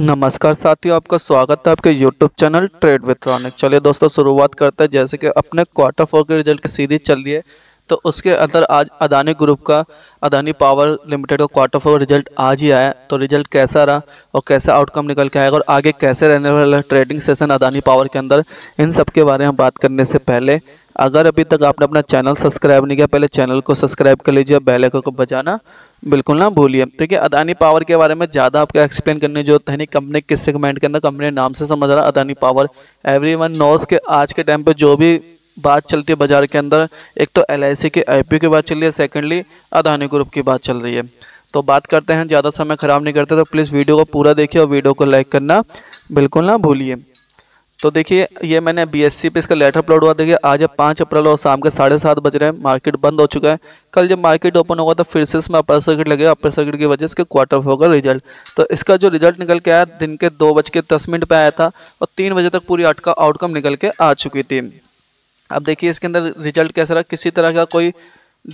नमस्कार साथियों आपका स्वागत है आपके YouTube चैनल ट्रेड विथ्रॉनिक चलिए दोस्तों शुरुआत करते हैं जैसे कि अपने क्वार्टर फोर के रिजल्ट की सीरीज चल रही है तो उसके अंदर आज अदानी ग्रुप का अदानी पावर लिमिटेड का क्वार्टर फोर रिजल्ट आज ही आया तो रिजल्ट कैसा रहा और कैसा आउटकम निकल के आएगा और आगे कैसे रहने वाला ट्रेडिंग सेशन अदानी पावर के अंदर इन सब के बारे में बात करने से पहले अगर अभी तक आपने अपना चैनल सब्सक्राइब नहीं किया पहले चैनल को सब्सक्राइब कर लीजिए बेल आइकन को बजाना बिल्कुल ना भूलिए ठीक है अदानी पावर के बारे में ज़्यादा आपको एक्सप्लेन करने जो है नहीं कंपनी किस सेगमेंट के अंदर कंपनी नाम से समझ रहा Adani power everyone knows के आज के टाइम पर जो भी बात चलती है बाजार के अंदर एक तो एल के आई की बात चल रही है सेकेंडली अदानी ग्रुप की बात चल रही है तो बात करते हैं ज़्यादा समय ख़राब नहीं करते तो प्लीज़ वीडियो को पूरा देखिए और वीडियो को लाइक करना बिल्कुल ना भूलिए तो देखिए ये मैंने बीएससी पे इसका लेटर अपलोड हुआ देखिए आज है पाँच अप्रैल और शाम के साढ़े सात बज रहे हैं मार्केट बंद हो चुका है कल जब मार्केट ओपन होगा तो फिर से इसमें अपर सर्किट लगेगा अपर सर्किट की वजह से क्वार्टर होगा रिजल्ट तो इसका जो रिजल्ट निकल के आया दिन के दो बज के दस मिनट पर आया था और तीन बजे तक पूरी आउटकम निकल के आ चुकी थी अब देखिए इसके अंदर रिजल्ट कैसा रहा किसी तरह का कोई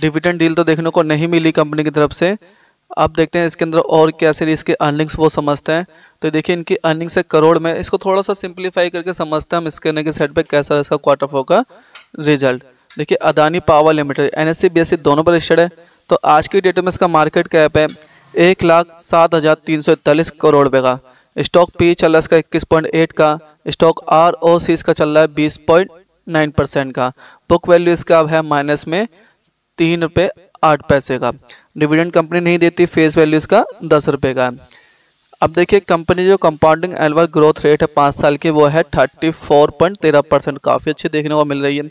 डिविडेंड डील तो देखने को नहीं मिली कंपनी की तरफ से अब देखते हैं इसके अंदर और क्या सीरीज़ इसके अर्निंग्स वो समझते हैं तो देखिए इनकी अर्निंग्स है करोड़ में इसको थोड़ा सा सिंप्लीफाई करके समझते हैं हम इसके अंदर के साइड पर कैसा इसका क्वार्टर फोर का रिजल्ट देखिए Adani power limited N S C दोनों पर रजिस्टर्ड है तो आज की डेट में इसका मार्केट कैप है एक लाख सात हज़ार तीन सौ इकतालीस करोड़ रुपये का स्टॉक पी चल रहा है इसका इक्कीस पॉइंट एट का स्टॉक आर ओ सी इसका चल रहा है बीस पॉइंट नाइन परसेंट का बुक वैल्यू इसका अब है माइनस में तीन रुपये आठ पैसे का डिविडेंड कंपनी नहीं देती फेस वैल्यू इसका दस रुपये का है अब देखिए कंपनी जो कंपाउंडिंग एनुअल ग्रोथ रेट है पाँच साल की वो है थर्टी फोर पॉइंट तेरह परसेंट काफ़ी अच्छी देखने को मिल रही है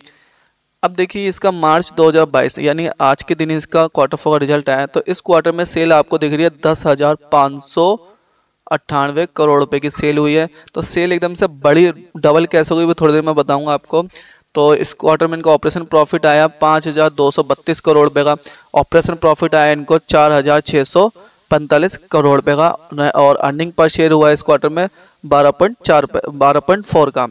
अब देखिए इसका मार्च 2022 यानी आज के दिन इसका क्वार्टर फोर का रिजल्ट आया तो इस क्वार्टर में सेल आपको दिख रही है दस हज़ार पाँच सौ अट्ठानवे करोड़ रुपये की सेल हुई है तो सेल एकदम से बड़ी डबल कैसे हुई वो थोड़ी देर में बताऊँगा आपको तो इस क्वार्टर में इनका ऑपरेशन प्रॉफिट आया पाँच हज़ार दो सौ बत्तीस करोड़ रुपये का ऑपरेशन प्रॉफिट आया इनको चार हज़ार छः सौ पैंतालीस करोड़ रुपये का और अर्निंग पर शेयर हुआ इस क्वार्टर में बारह पॉइंट चार बारह पॉइंट फोर का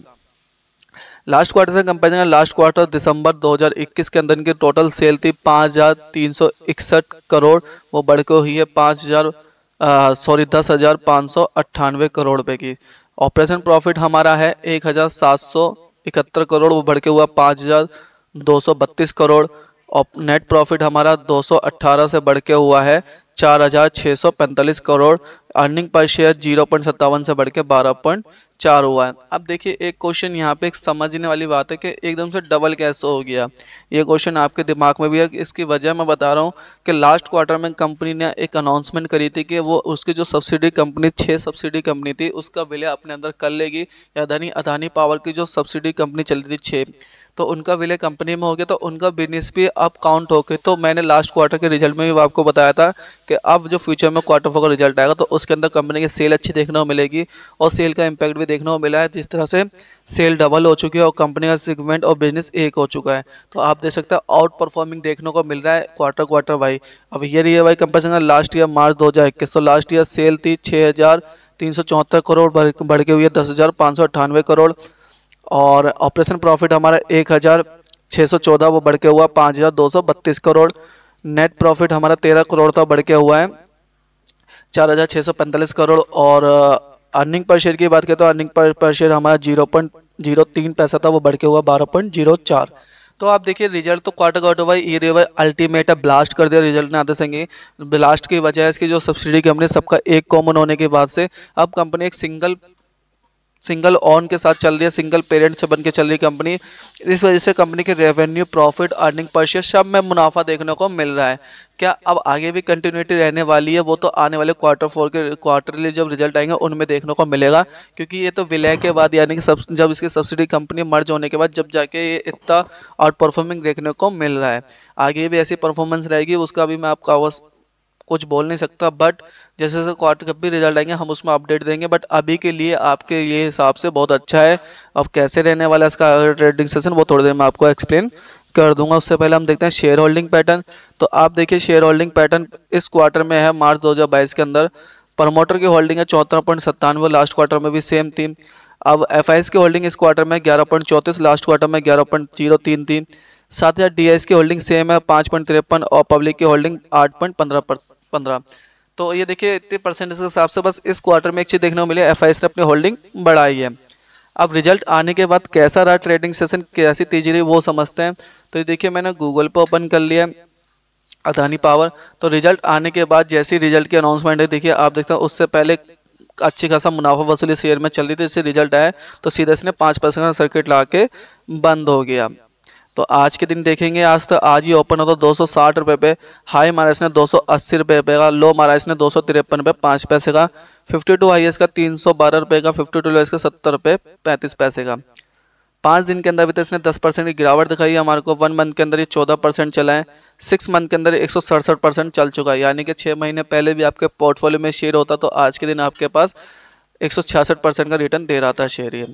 लास्ट क्वार्टर से कंपेरिजन लास्ट क्वार्टर दिसंबर 2021 के अंदर इनकी टोटल सेल थी पाँच हज़ार तीन सौ इकसठ करोड़ वो बढ़ के हुई है पाँच हज़ार सॉरी दस हज़ार पाँच सौ अट्ठानवे करोड़ रुपये की ऑपरेशन प्रॉफिट हमारा है एक हज़ार सात सौ इकहत्तर करोड़ वो बढ़ के हुआ पाँच हज़ार दो सौ बत्तीस करोड़ और नेट प्रॉफिट हमारा दो सौ अट्ठारह से बढ़ के हुआ है चार हजार सौ पैंतालीस crore earning per share zero point सत्तावन से बढ़ के बारह पॉइंट चार हुआ है अब देखिए एक क्वेश्चन यहाँ पे एक समझने वाली बात है कि एकदम से डबल कैसे हो गया ये क्वेश्चन आपके दिमाग में भी है इसकी वजह मैं बता रहा हूँ कि लास्ट क्वार्टर में कंपनी ने एक अनाउंसमेंट करी थी कि वो उसकी जो सब्सिडी कंपनी छः सब्सिडी कंपनी थी उसका विलय अपने अंदर कर लेगी या अदानी अदानी पावर की जो सब्सिडी कंपनी चलती थी छः तो उनका विलय कंपनी में हो गया तो उनका बिजनेस भी अब काउंट हो गया तो मैंने लास्ट क्वार्टर के रिजल्ट में भी आपको बताया था कि अब जो फ्यूचर में क्वार्टर फोर का रिजल्ट आएगा तो उसके अंदर कंपनी की सेल अच्छी देखने को मिलेगी और सेल का इम्पैक्ट भी देखने को मिला है जिस तरह से सेल डबल हो चुकी है और कंपनी का सेगमेंट और बिजनेस एक हो चुका है तो आप देख सकते हैं आउट परफॉर्मिंग देखने को मिल रहा है क्वार्टर क्वार्टर भाई अब ईयर ये भाई कंपेरिजन लास्ट ईयर मार्च दो हज़ार इक्कीस तो लास्ट ईयर सेल थी छः हज़ार तीन सौ चौहत्तर करोड़ बढ़ के हुई है दस हज़ार पाँच सौ करोड़ और ऑपरेशन प्रॉफिट हमारा एक हज़ार छः सौ चौदह वो बढ़ के हुआ पाँच हज़ार दो सौ बत्तीस करोड़ नेट प्रॉफिट हमारा तेरह करोड़ का बढ़ के हुआ है चार हज़ार छः सौ पैंतालीस करोड़ और अर्निंग पर शेयर की बात करें तो अर्निंग पर, पर शेयर हमारा जीरो पॉइंट जीरो तीन पैसा था वो बढ़ के हुआ बारह पॉइंट जीरो चार तो आप देखिए रिजल्ट तो क्वार्टर क्वार्टर वाई ये रेवर अल्टीमेट ब्लास्ट कर दिया रिजल्ट ने आते संगे ब्लास्ट की वजह इसकी जो सब्सिडी कंपनी सबका एक कॉमन होने के बाद से अब कंपनी एक सिंगल सिंगल ऑन के साथ चल रही है सिंगल पेरेंट से बन के चल रही कंपनी इस वजह से कंपनी के revenue profit earning per share सब में मुनाफा देखने को मिल रहा है क्या अब आगे भी कंटिन्यूटी रहने वाली है वो तो आने वाले क्वार्टर फोर के क्वार्टरली जब रिजल्ट आएंगे उनमें देखने को मिलेगा क्योंकि ये तो विलय के बाद यानी कि सब जब इसकी सब्सिडी कंपनी मर्ज होने के बाद जब जाके ये इतना आउट परफॉर्मिंग देखने को मिल रहा है आगे भी ऐसी परफॉर्मेंस रहेगी उसका भी मैं आपका कुछ बोल नहीं सकता बट जैसे जैसे क्वार्टर कप भी रिजल्ट आएंगे हम उसमें अपडेट देंगे बट अभी के लिए आपके ये हिसाब से बहुत अच्छा है अब कैसे रहने वाला है इसका ट्रेडिंग सेशन वो थोड़ी देर में आपको एक्सप्लेन कर दूंगा उससे पहले हम देखते हैं शेयर होल्डिंग पैटर्न तो आप देखिए शेयर होल्डिंग पैटर्न इस क्वार्टर में है मार्च दो के अंदर प्रमोटर की होल्डिंग है चौथा पॉइंट सत्तानवे लास्ट क्वार्टर में भी सेम थी अब एफ की होल्डिंग इस क्वार्टर में ग्यारह पॉइंट चौंतीस लास्ट क्वार्टर में ग्यारह पॉइंट जीरो तीन साथ ही साथ डी की होल्डिंग सेम है पाँच पॉइंट तिरपन और पब्लिक की होल्डिंग आठ पॉइंट पंद्रह पंद्रह तो ये देखिए इतने परसेंटेज के हिसाब से बस इस क्वार्टर में एक चीज़ देखने को मिली एफ ने अपनी होल्डिंग बढ़ाई है अब रिजल्ट आने के बाद कैसा रहा ट्रेडिंग सेशन कैसी तेजी रही वो समझते हैं तो ये देखिए मैंने गूगल पर ओपन कर लिया अदानी पावर तो रिजल्ट आने के बाद जैसे ही रिजल्ट की अनाउंसमेंट है देखिए आप देखते हैं उससे पहले अच्छी खासा मुनाफा वसूली शेयर में चल रही थी जैसे रिजल्ट आया तो सीधे इसने पाँच परसेंट का सर्किट ला के बंद हो गया तो आज के दिन देखेंगे आज तो आज ही ओपन होता दो सौ साठ रुपये पे हाई मारा इसने दो सौ अस्सी रुपये पे का लो मारा इसने दो सौ तिरपन रुपये पाँच पैसे का फिफ्टी टू हाई इसका तीन सौ बारह रुपये का फिफ्टी टू लो इसका सत्तर रुपये पैंतीस पैसे का पाँच दिन के अंदर भी तो इसने दस परसेंट की गिरावट दिखाई है हमारे को वन मंथ के अंदर ये चौदह परसेंट चला है सिक्स मंथ के अंदर एक सौ सड़सठ परसेंट चल चुका है यानी कि छः महीने पहले भी आपके पोर्टफोलियो में शेयर होता तो आज के दिन आपके पास एक सौ छियासठ परसेंट का रिटर्न दे रहा था शेयर ये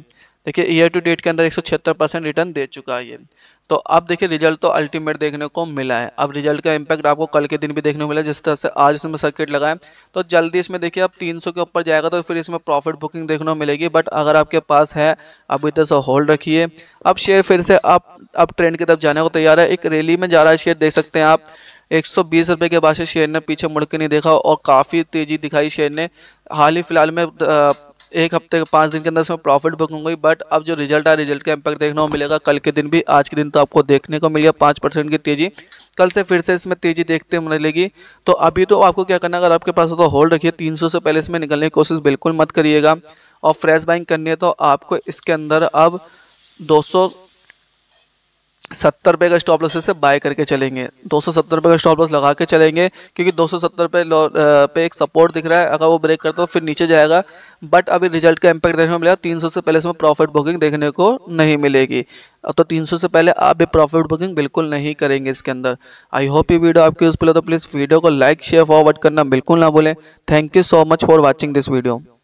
देखिए ईयर टू डेट के अंदर एक परसेंट रिटर्न दे चुका है ये तो अब देखिए रिजल्ट तो अल्टीमेट देखने को मिला है अब रिजल्ट का इम्पैक्ट आपको कल के दिन भी देखने को मिला जिस तरह से आज इसमें सर्किट लगाएं तो जल्दी इसमें देखिए अब 300 के ऊपर जाएगा तो फिर इसमें प्रॉफिट बुकिंग देखने को मिलेगी बट अगर आपके पास है अभी तक होल्ड रखिए अब शेयर फिर से आप अब ट्रेंड की तरफ जाने को तैयार है एक रैली में जा रहा है शेयर देख सकते हैं आप एक सौ बीस रुपये के बाद से शेयर ने पीछे मुड़ के नहीं देखा और काफ़ी तेज़ी दिखाई शेयर ने हाल ही फिलहाल में एक हफ्ते के पाँच दिन के अंदर इसमें प्रॉफिट बुक होंगी बट अब जो रिजल्ट है रिजल्ट का इम्पैक्ट देखने को मिलेगा कल के दिन भी आज के दिन तो आपको देखने को मिल गया पाँच परसेंट की तेज़ी कल से फिर से इसमें तेज़ी देखते मिलेगी तो अभी तो आपको क्या करना अगर आपके पास तो होल्ड रखिए तीन से पहले इसमें निकलने की कोशिश बिल्कुल मत करिएगा और फ्रेश बाइंग करनी है तो आपको इसके अंदर अब दो सत्तर रुपये का स्टॉप लॉस से बाय करके चलेंगे दो सौ सत्तर रुपये का स्टॉप लॉस लगा के चलेंगे क्योंकि दो सौ सत्तर रुपये पे एक सपोर्ट दिख रहा है अगर वो ब्रेक करता तो फिर नीचे जाएगा बट अभी रिजल्ट का इम्पैक्ट देखने को मिलेगा तीन सौ से पहले इसमें प्रॉफिट बुकिंग देखने को नहीं मिलेगी तो तीन सौ से पहले आप भी प्रॉफिट बुकिंग बिल्कुल नहीं करेंगे इसके अंदर आई होप ये वीडियो आपके यूज़फुल हो तो प्लीज़ वीडियो को लाइक शेयर फॉरवर्ड करना बिल्कुल ना भूलें thank you so much for watching this video